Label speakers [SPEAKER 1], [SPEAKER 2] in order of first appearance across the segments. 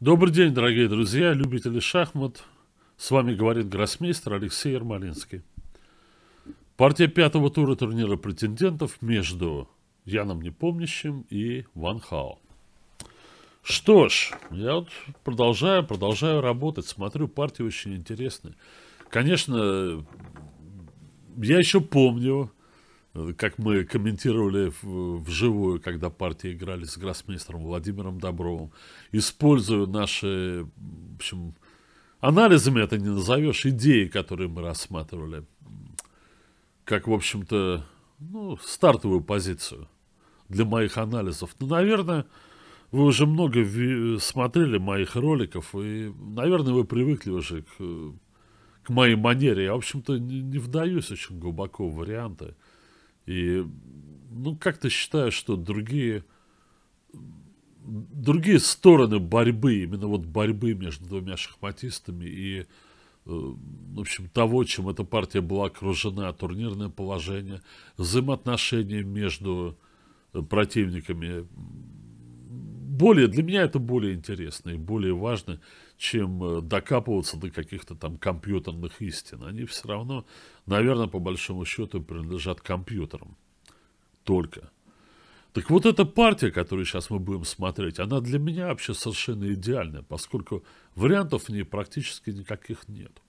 [SPEAKER 1] Добрый день, дорогие друзья, любители шахмат. С вами говорит гроссмейстер Алексей Ермолинский. Партия пятого тура турнира претендентов между Яном Непомнящим и Ван Хао. Что ж, я вот продолжаю, продолжаю работать. Смотрю, партии очень интересные. Конечно, я еще помню, как мы комментировали вживую, когда партии играли с гроссмейстером Владимиром Добровым, используя наши, в общем, анализами это не назовешь, идеи, которые мы рассматривали, как, в общем-то, ну, стартовую позицию для моих анализов. Ну, наверное, вы уже много смотрели моих роликов, и, наверное, вы привыкли уже к, к моей манере. Я, в общем-то, не, не вдаюсь очень глубоко в варианты. И, ну, как-то считаю, что другие, другие стороны борьбы, именно вот борьбы между двумя шахматистами и, э, в общем, того, чем эта партия была окружена, турнирное положение, взаимоотношения между э, противниками, более, для меня это более интересно и более важно, чем э, докапываться до каких-то там компьютерных истин. Они все равно наверное, по большому счету принадлежат компьютерам. Только. Так вот эта партия, которую сейчас мы будем смотреть, она для меня вообще совершенно идеальная, поскольку вариантов в ней практически никаких нет.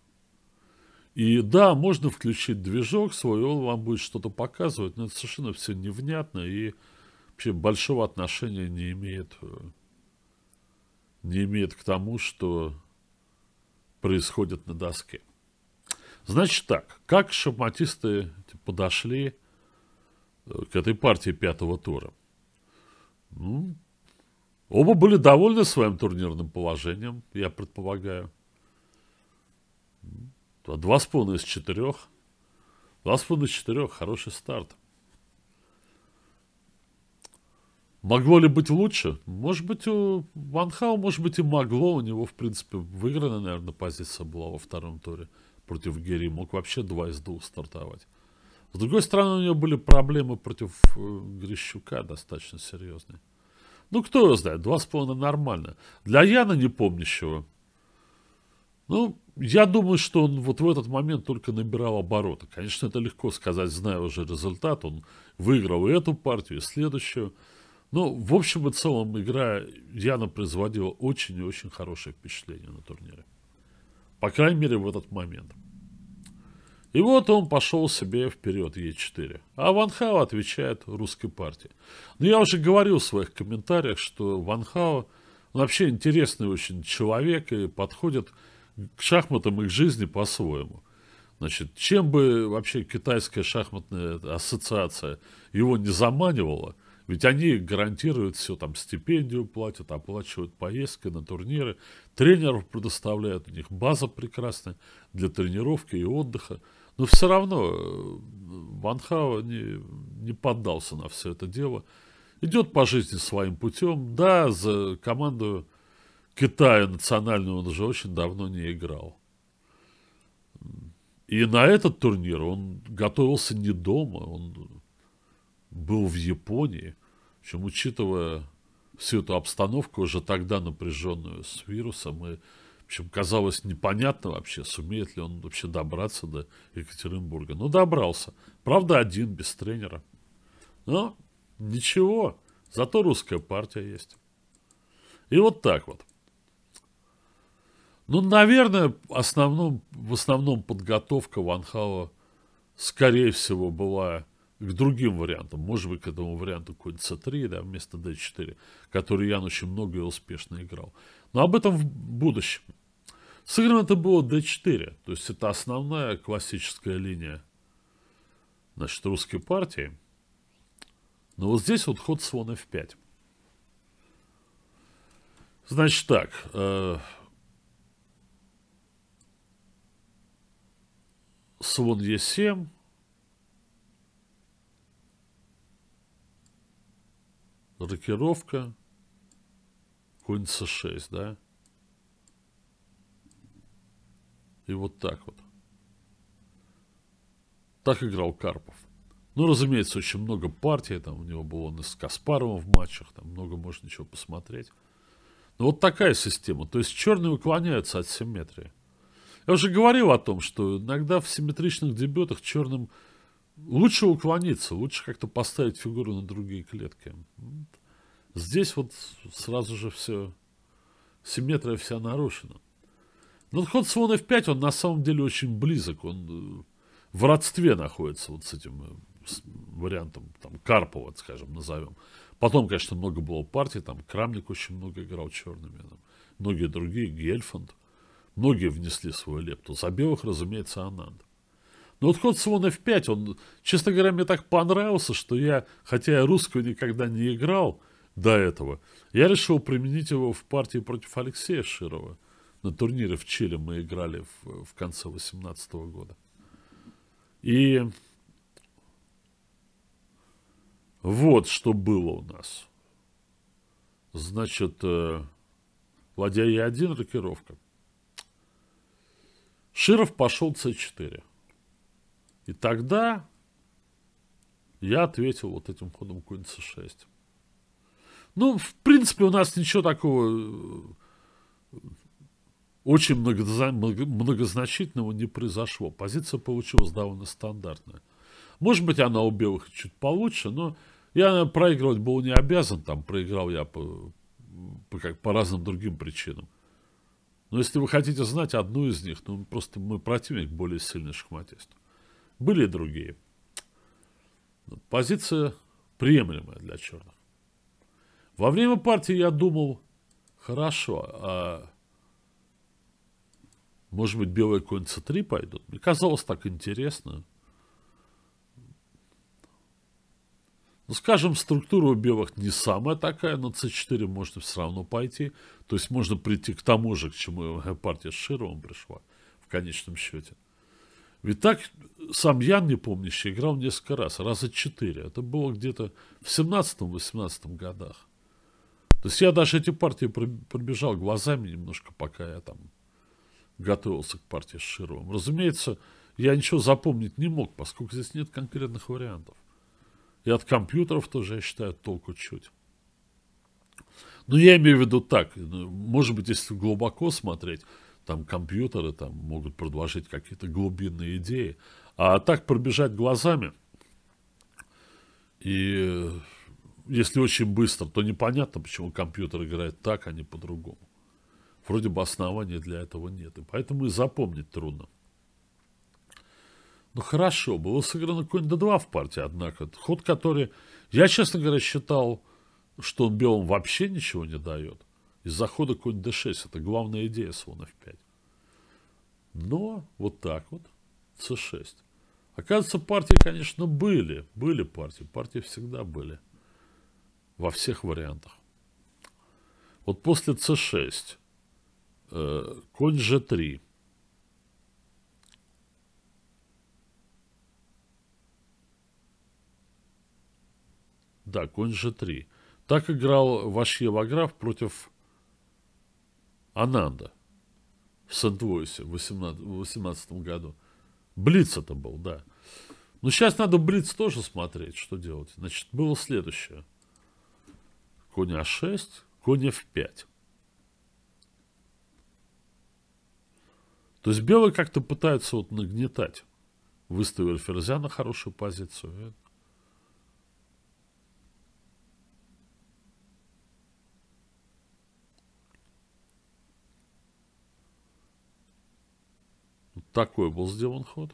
[SPEAKER 1] И да, можно включить движок свой, он вам будет что-то показывать, но это совершенно все невнятно и вообще большого отношения не имеет, э, не имеет к тому, что происходит на доске. Значит так, как шахматисты типа, подошли э, к этой партии пятого тура? Ну, оба были довольны своим турнирным положением, я предполагаю. Два с половиной из четырех. Два с половиной из четырех. Хороший старт. Могло ли быть лучше? Может быть, у Ван Хау, может быть, и могло. У него, в принципе, выигранная, наверное, позиция была во втором туре против Герри мог вообще два из двух стартовать. С другой стороны, у него были проблемы против э, Грищука достаточно серьезные. Ну, кто его знает, два с нормально. Для Яна непомнящего, ну, я думаю, что он вот в этот момент только набирал обороты. Конечно, это легко сказать, зная уже результат. Он выиграл и эту партию, и следующую. Но, ну, в общем и целом, игра Яна производила очень и очень хорошее впечатление на турнире. По крайней мере, в этот момент. И вот он пошел себе вперед Е4. А Ван Хао отвечает русской партии. Но ну, я уже говорил в своих комментариях, что Ван Хао вообще интересный очень человек и подходит к шахматам и к жизни по-своему. Значит, чем бы вообще китайская шахматная ассоциация его не заманивала – ведь они гарантируют все, там стипендию платят, оплачивают поездки на турниры, тренеров предоставляют, у них база прекрасная для тренировки и отдыха. Но все равно э, Ванхау не, не поддался на все это дело. Идет по жизни своим путем. Да, за команду Китая национальную он уже очень давно не играл. И на этот турнир он готовился не дома, он был в Японии, чем учитывая всю эту обстановку, уже тогда напряженную с вирусом, и, в общем, казалось непонятно вообще, сумеет ли он вообще добраться до Екатеринбурга. Но ну, добрался. Правда, один, без тренера. Но ничего, зато русская партия есть. И вот так вот. Ну, наверное, основном, в основном подготовка Ванхава, скорее всего, была к другим вариантам. Может быть, к этому варианту какой-нибудь c3, да, вместо d4, который Ян очень много и успешно играл. Но об этом в будущем. Сыграно это было d4, то есть это основная классическая линия значит, русской партии. Но вот здесь вот ход слон f5. Значит так, э, слон e7, рокировка, конь нибудь С6, да? И вот так вот. Так играл Карпов. Ну, разумеется, очень много партий. Там у него было он и с Каспаровым в матчах. Там много можно чего посмотреть. Но вот такая система. То есть черные уклоняются от симметрии. Я уже говорил о том, что иногда в симметричных дебютах черным Лучше уклониться, лучше как-то поставить фигуру на другие клетки. Здесь вот сразу же все, симметрия вся нарушена. Но ход слон f5, он на самом деле очень близок, он э, в родстве находится вот с этим э, вариантом там, Карпова, скажем, назовем. Потом, конечно, много было партий, там Крамник очень много играл черными, там, многие другие, Гельфанд, многие внесли свою лепту. За белых, разумеется, Ананд. Но ну, вот ход слон f5, он, честно говоря, мне так понравился, что я, хотя я русского никогда не играл до этого, я решил применить его в партии против Алексея Широва. На турнире в Чили мы играли в, в конце 18 года. И вот что было у нас. Значит, э, ладья Е1, рокировка. Широв пошел c4. И тогда я ответил вот этим ходом конь c6. Ну, в принципе, у нас ничего такого э, очень многозначительного не произошло. Позиция получилась довольно стандартная. Может быть, она у белых чуть получше, но я проигрывать был не обязан. Там проиграл я по, по, как, по разным другим причинам. Но если вы хотите знать одну из них, ну, просто мой противник более сильный шахматист. Были другие. Позиция приемлемая для черных. Во время партии я думал, хорошо, а может быть белые конь c3 пойдут? Мне казалось так интересно. Ну, скажем, структура у белых не самая такая, но c4 можно все равно пойти. То есть можно прийти к тому же, к чему партия с Шировым пришла в конечном счете. Ведь так сам Ян, не помнящий, играл несколько раз, раза четыре. Это было где-то в 17-18 годах. То есть я даже эти партии пробежал глазами немножко, пока я там готовился к партии с Шировым. Разумеется, я ничего запомнить не мог, поскольку здесь нет конкретных вариантов. И от компьютеров тоже, я считаю, толку чуть. Но я имею в виду так, ну, может быть, если глубоко смотреть, там компьютеры там могут предложить какие-то глубинные идеи. А так пробежать глазами, и если очень быстро, то непонятно, почему компьютер играет так, а не по-другому. Вроде бы основания для этого нет, и поэтому и запомнить трудно. Ну хорошо, было сыграно конь до 2 в партии, однако. Ход, который... Я, честно говоря, считал, что он белым вообще ничего не дает из захода конь d6. Это главная идея слона f5. Но вот так вот. c6. Оказывается, партии, конечно, были. Были партии. Партии всегда были. Во всех вариантах. Вот после c6. Э, конь g3. Да, конь g3. Так играл ваш Еваграф против Ананда в Сент-Войсе в 18, году. Блиц это был, да. Но сейчас надо Блиц тоже смотреть, что делать. Значит, было следующее. Конь А6, конь F5. То есть белые как-то пытаются вот нагнетать. Выставили ферзя на хорошую позицию. Такой был сделан ход.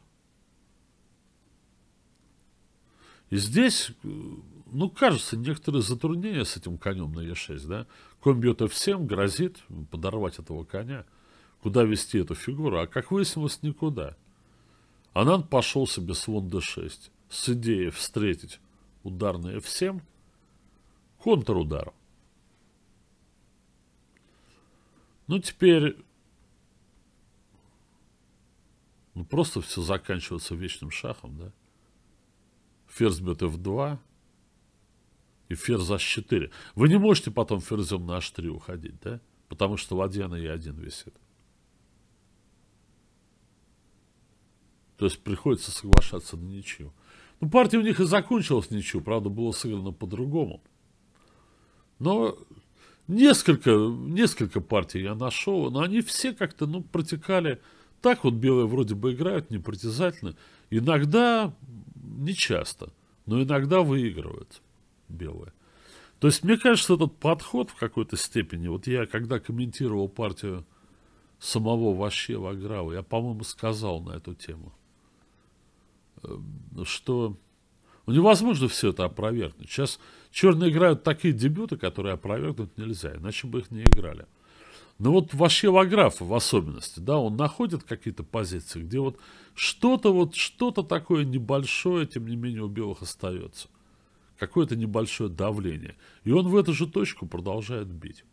[SPEAKER 1] И здесь, ну, кажется, некоторые затруднения с этим конем на Е6, да? Конь бьет F7, грозит подорвать этого коня. Куда вести эту фигуру? А как выяснилось, никуда. Анан пошел себе слон D6 с идеей встретить удар на F7 контрударом. Ну, теперь ну, просто все заканчивается вечным шахом, да? Ферзь бьет f2 и ферзь h4. Вы не можете потом ферзем на h3 уходить, да? Потому что ладья на e1 висит. То есть приходится соглашаться на ничью. Ну, партия у них и закончилась ничью, правда, было сыграно по-другому. Но несколько, несколько партий я нашел, но они все как-то, ну, протекали так вот белые вроде бы играют непритязательно. Иногда, не часто, но иногда выигрывают белые. То есть, мне кажется, этот подход в какой-то степени, вот я когда комментировал партию самого Вашева Аграва, я, по-моему, сказал на эту тему, э, что ну, невозможно все это опровергнуть. Сейчас черные играют такие дебюты, которые опровергнуть нельзя, иначе бы их не играли. Но ну, вот вообще Вашилограф в особенности, да, он находит какие-то позиции, где вот что-то вот, что-то такое небольшое, тем не менее, у белых остается. Какое-то небольшое давление. И он в эту же точку продолжает бить.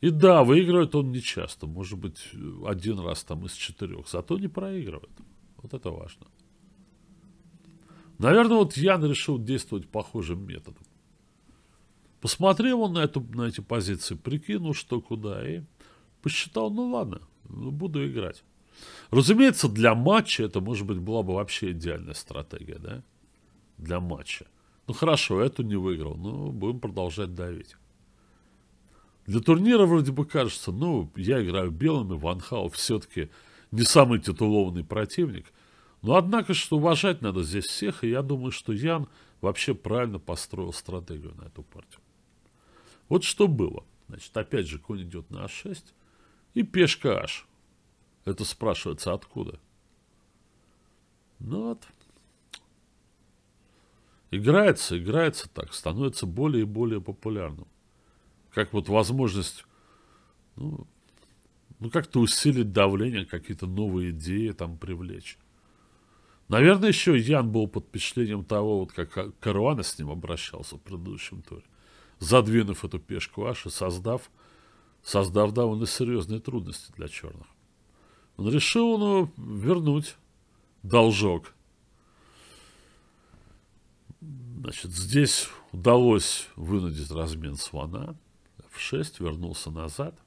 [SPEAKER 1] И да, выигрывает он нечасто, может быть, один раз там из четырех, зато не проигрывает. Вот это важно. Наверное, вот Ян решил действовать похожим методом. Посмотрел он на, эту, на эти позиции, прикинул, что куда, и посчитал, ну ладно, ну, буду играть. Разумеется, для матча это, может быть, была бы вообще идеальная стратегия, да? Для матча. Ну хорошо, эту не выиграл, но ну, будем продолжать давить. Для турнира вроде бы кажется, ну, я играю белыми, Ван Хау все-таки не самый титулованный противник. Но однако, что уважать надо здесь всех, и я думаю, что Ян вообще правильно построил стратегию на эту партию. Вот что было. Значит, опять же, конь идет на h6. А и пешка h. Это спрашивается откуда. Ну вот. Играется, играется так. Становится более и более популярным. Как вот возможность... Ну, ну как-то усилить давление, какие-то новые идеи там привлечь. Наверное, еще Ян был под впечатлением того, вот как Каруана с ним обращался в предыдущем туре задвинув эту пешку аж и создав, создав довольно серьезные трудности для черных. Он решил ну, вернуть должок. Значит, здесь удалось вынудить размен слона. в 6 вернулся назад.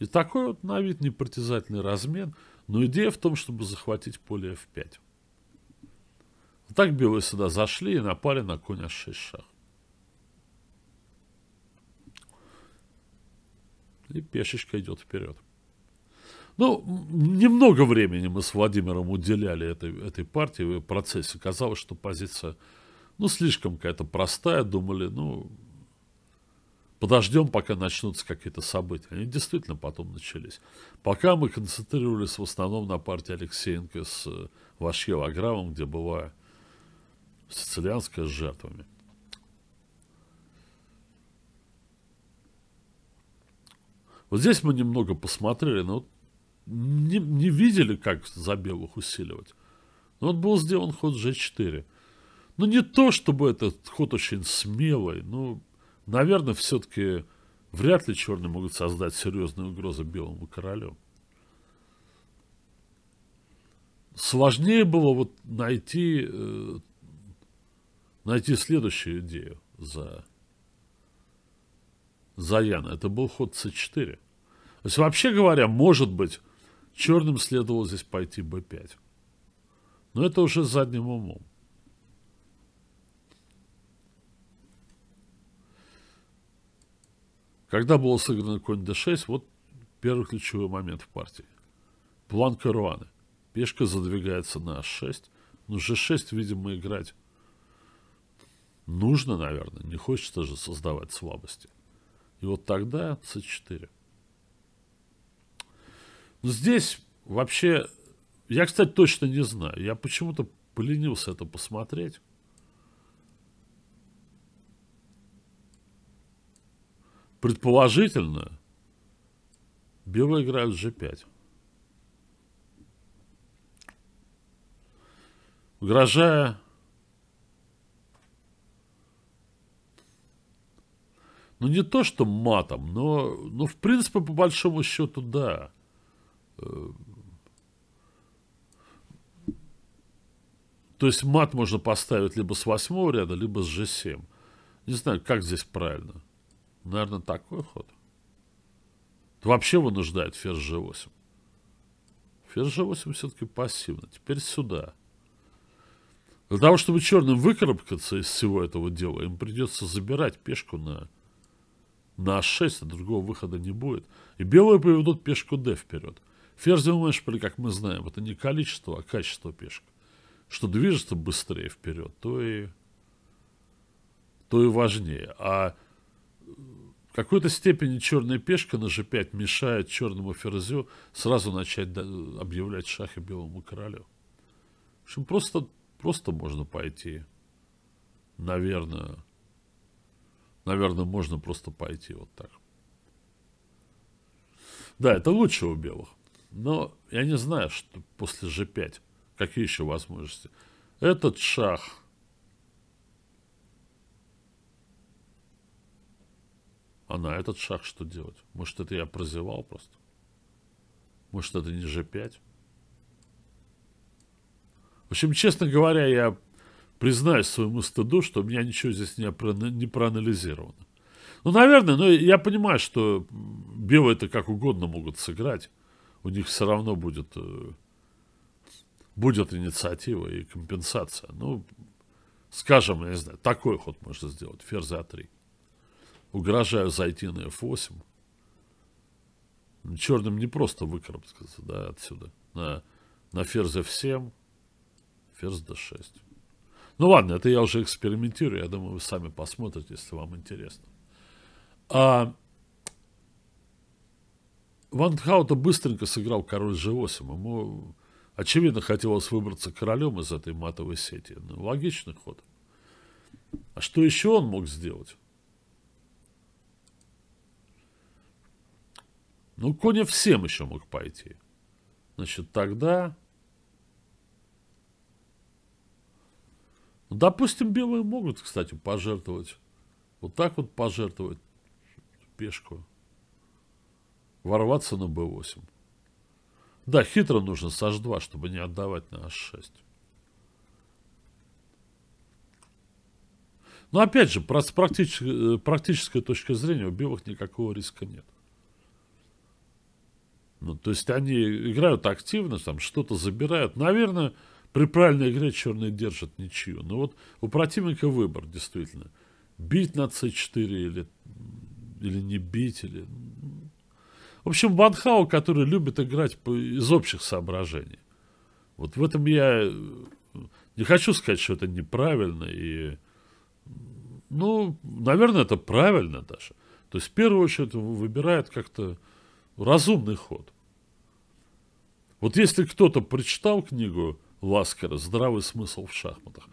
[SPEAKER 1] И такой вот на вид непритязательный размен. Но идея в том, чтобы захватить поле F5. Так белые сюда зашли и напали на коня шесть шах. И пешечка идет вперед. Ну, немного времени мы с Владимиром уделяли этой, этой партии, в процессе. Казалось, что позиция, ну, слишком какая-то простая. Думали, ну, подождем, пока начнутся какие-то события. Они действительно потом начались. Пока мы концентрировались в основном на партии Алексеенко с э, Вашьев Аграмом, где была сицилианская с жертвами. Вот здесь мы немного посмотрели, но не, не видели, как за белых усиливать. Но вот был сделан ход g4. Ну, не то, чтобы этот ход очень смелый, но, наверное, все-таки вряд ли черные могут создать серьезную угрозу белому королю. Сложнее было вот найти э, найти следующую идею за, за Яна. Это был ход c4. То есть, вообще говоря, может быть, черным следовало здесь пойти b5. Но это уже задним умом. Когда было сыграно конь d6, вот первый ключевой момент в партии. План каруаны. Пешка задвигается на h6. Но g6, видимо, играть Нужно, наверное, не хочется же создавать слабости. И вот тогда с 4 Но ну, здесь вообще, я, кстати, точно не знаю. Я почему-то поленился это посмотреть. Предположительно, белые играют g5. Угрожая Ну, не то, что матом, но, но ну, в принципе, по большому счету, да. Э, то есть мат можно поставить либо с восьмого ряда, либо с G7. Не знаю, как здесь правильно. Наверное, такой ход. Это вообще вынуждает ферзь G8. Ферзь G8 все-таки пассивно. Теперь сюда. Для того, чтобы черным выкарабкаться из всего этого дела, им придется забирать пешку на на А6 а другого выхода не будет. И белые поведут пешку d вперед. Ферзевый шпиль, как мы знаем, это не количество, а качество пешки, Что движется быстрее вперед, то и, то и важнее. А в какой-то степени черная пешка на g5 мешает черному ферзю сразу начать объявлять шахи белому королю. В общем, просто, просто можно пойти, наверное, наверное, можно просто пойти вот так. Да, это лучше у белых. Но я не знаю, что после g5. Какие еще возможности? Этот шах. А на этот шах что делать? Может, это я прозевал просто? Может, это не g5? В общем, честно говоря, я Признаюсь своему стыду, что у меня ничего здесь не, не проанализировано. Ну, наверное, но я понимаю, что белые это как угодно могут сыграть. У них все равно будет, э, будет инициатива и компенсация. Ну, скажем, я не знаю, такой ход можно сделать. Ферзь А3. Угрожаю зайти на F8. Черным не просто выкарабкаться да, отсюда. На, на ферзь F7, ферзь D6. Ну ладно, это я уже экспериментирую, я думаю, вы сами посмотрите, если вам интересно. А... Ван Хаута быстренько сыграл король g8. Ему, очевидно, хотелось выбраться королем из этой матовой сети. Ну, логичный ход. А что еще он мог сделать? Ну, конь всем еще мог пойти. Значит, тогда Ну, допустим, белые могут, кстати, пожертвовать. Вот так вот пожертвовать пешку. Ворваться на b8. Да, хитро нужно с h2, чтобы не отдавать на h6. Но опять же, с э, практической, точки зрения у белых никакого риска нет. Ну, то есть они играют активно, там что-то забирают. Наверное, при правильной игре черные держат ничью. Но вот у противника выбор, действительно. Бить на c4 или, или не бить. Или... В общем, Банхау, который любит играть по, из общих соображений. Вот в этом я не хочу сказать, что это неправильно. И, ну, наверное, это правильно даже. То есть, в первую очередь, выбирает как-то разумный ход. Вот если кто-то прочитал книгу Ласкера «Здравый смысл в шахматах».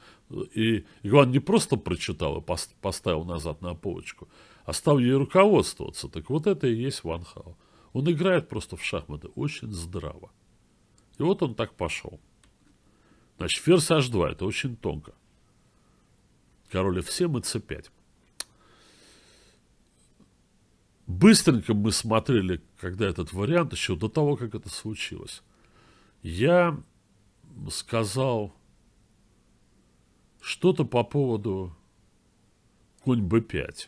[SPEAKER 1] И Иван не просто прочитал и поставил назад на полочку, а стал ей руководствоваться. Так вот это и есть Ван Хау. Он играет просто в шахматы очень здраво. И вот он так пошел. Значит, ферзь h2, это очень тонко. Король f7 и c5. Быстренько мы смотрели, когда этот вариант, еще до того, как это случилось. Я сказал что-то по поводу конь b5.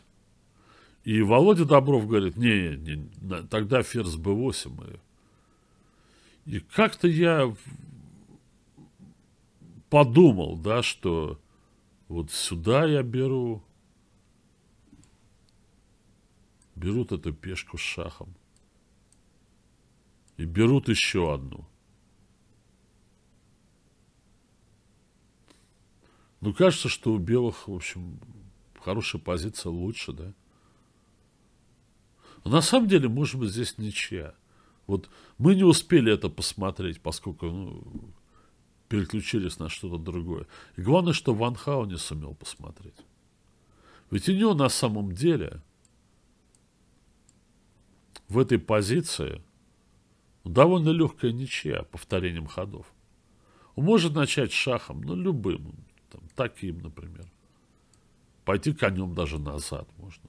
[SPEAKER 1] И Володя Добров говорит, не, не тогда ферзь b8. И, и как-то я подумал, да, что вот сюда я беру, берут эту пешку с шахом. И берут еще одну. Ну, кажется, что у белых, в общем, хорошая позиция лучше, да? Но на самом деле, может быть, здесь ничья. Вот мы не успели это посмотреть, поскольку ну, переключились на что-то другое. И главное, что Ван Хау не сумел посмотреть. Ведь у него на самом деле в этой позиции довольно легкая ничья повторением ходов. Он может начать шахом, но ну, любым, там, таким, например. Пойти конем даже назад можно.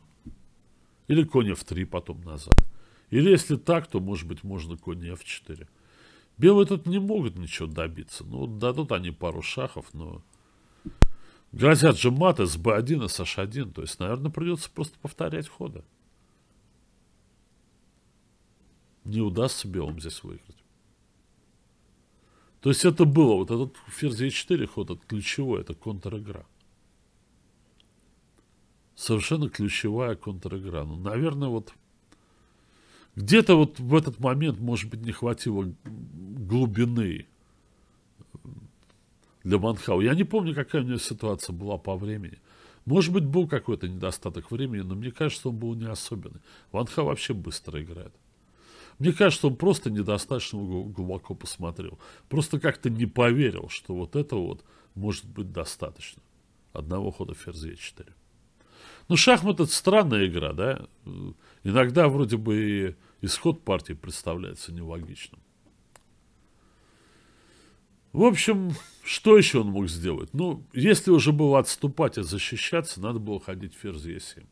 [SPEAKER 1] Или конь f3 потом назад. Или если так, то, может быть, можно конь f4. Белые тут не могут ничего добиться. Ну, вот дадут они пару шахов, но... Грозят же маты с b1 и с h1. То есть, наверное, придется просто повторять ходы. Не удастся белым здесь выиграть. То есть это было, вот этот ферзь e4 ход, это ключевой, это контр-игра. Совершенно ключевая контр-игра. Ну, наверное, вот где-то вот в этот момент, может быть, не хватило глубины для Манхау. Я не помню, какая у него ситуация была по времени. Может быть, был какой-то недостаток времени, но мне кажется, он был не особенный. Ван Ха вообще быстро играет. Мне кажется, он просто недостаточно глубоко посмотрел. Просто как-то не поверил, что вот это вот может быть достаточно. Одного хода ферзь Е4. Ну, шахмат это странная игра, да? Иногда вроде бы и исход партии представляется нелогичным. В общем, что еще он мог сделать? Ну, если уже было отступать и защищаться, надо было ходить ферзь Е7.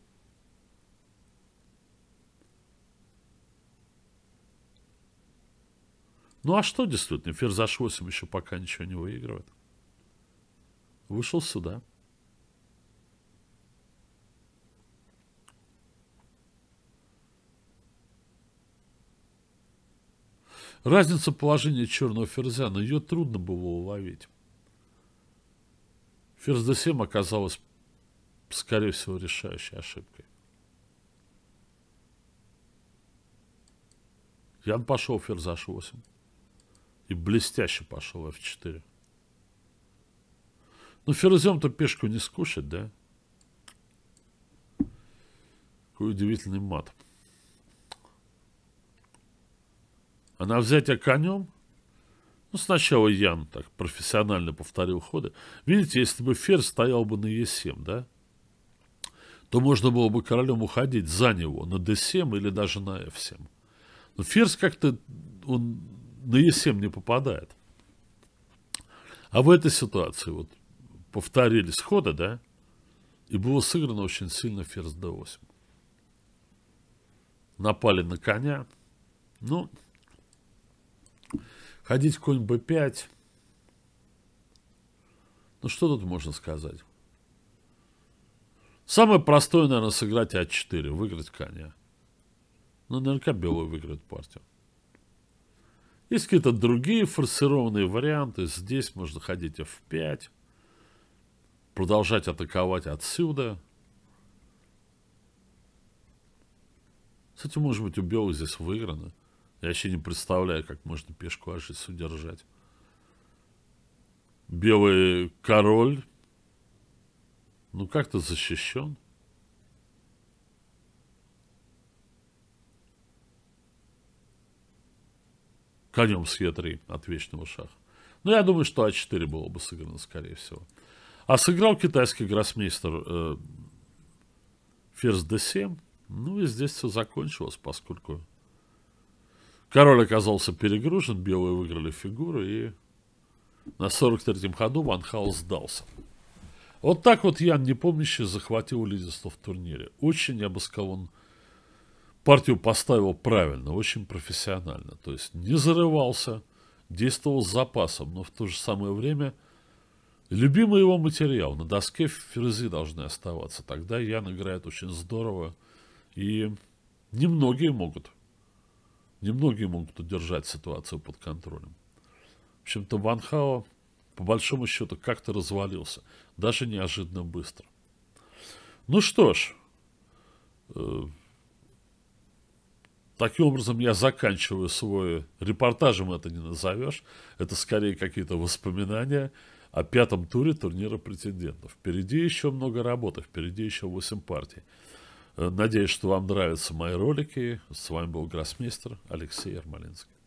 [SPEAKER 1] Ну а что действительно? за 8 еще пока ничего не выигрывает. Вышел сюда. Разница положения черного ферзя, но ее трудно было уловить. Ферзь d7 оказалась, скорее всего, решающей ошибкой. Ян пошел ферзь h8. И блестяще пошел f4. Ну, ферзем-то пешку не скушать, да? Какой удивительный мат. А на взятие конем? Ну, сначала Ян так профессионально повторил ходы. Видите, если бы ферзь стоял бы на e7, да? То можно было бы королем уходить за него на d7 или даже на f7. Но ферзь как-то, он на Есем не попадает. А в этой ситуации вот повторились ходы, да, и было сыграно очень сильно ферзь d8. Напали на коня. Ну, ходить конь b5. Ну, что тут можно сказать? Самое простое, наверное, сыграть А4, выиграть коня. Ну, наверняка белый выиграет партию. Есть какие-то другие форсированные варианты. Здесь можно ходить f5. Продолжать атаковать отсюда. Кстати, может быть, у белых здесь выиграно. Я вообще не представляю, как можно пешку h6 удержать. Белый король. Ну, как-то защищен. конем с Е3 от вечного шаха. Но ну, я думаю, что А4 было бы сыграно, скорее всего. А сыграл китайский гроссмейстер э, ферзь d7. Ну и здесь все закончилось, поскольку король оказался перегружен, белые выиграли фигуру, и на 43-м ходу Ванхаус сдался. Вот так вот Ян не Непомнящий захватил лидерство в турнире. Очень, я бы сказал, он партию поставил правильно, очень профессионально. То есть не зарывался, действовал с запасом, но в то же самое время любимый его материал. На доске ферзы должны оставаться. Тогда Ян играет очень здорово. И немногие могут. Немногие могут удержать ситуацию под контролем. В общем-то, Ван Хао, по большому счету, как-то развалился. Даже неожиданно быстро. Ну что ж, э, Таким образом, я заканчиваю свой... Репортажем это не назовешь. Это скорее какие-то воспоминания о пятом туре турнира претендентов. Впереди еще много работы, впереди еще 8 партий. Э, надеюсь, что вам нравятся мои ролики. С вами был Гроссмейстер Алексей Ермолинский.